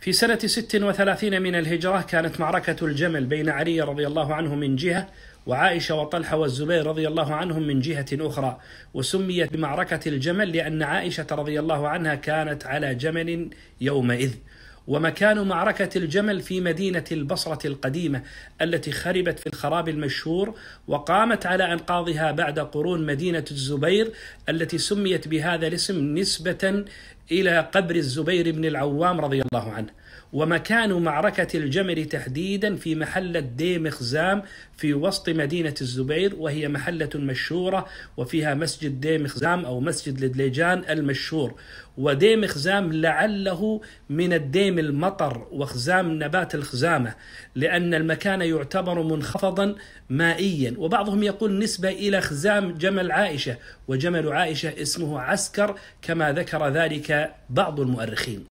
في سنة 36 من الهجرة كانت معركة الجمل بين علي رضي الله عنه من جهة وعائشة وطلحة والزبير رضي الله عنهم من جهة أخرى وسميت بمعركة الجمل لأن عائشة رضي الله عنها كانت على جمل يومئذ ومكان معركة الجمل في مدينة البصرة القديمة التي خربت في الخراب المشهور وقامت على أنقاضها بعد قرون مدينة الزبير التي سميت بهذا الاسم نسبة إلى قبر الزبير بن العوام رضي الله عنه ومكان معركة الجمل تحديدا في محلة ديمخزام في وسط مدينة الزبير وهي محلة مشهورة وفيها مسجد ديمخزام أو مسجد لدليجان المشهور وديمخزام لعله من الديم غميم المطر وخزام نبات الخزامة لأن المكان يعتبر منخفضا مائيا وبعضهم يقول نسبة إلى خزام جمل عائشة وجمل عائشة اسمه عسكر كما ذكر ذلك بعض المؤرخين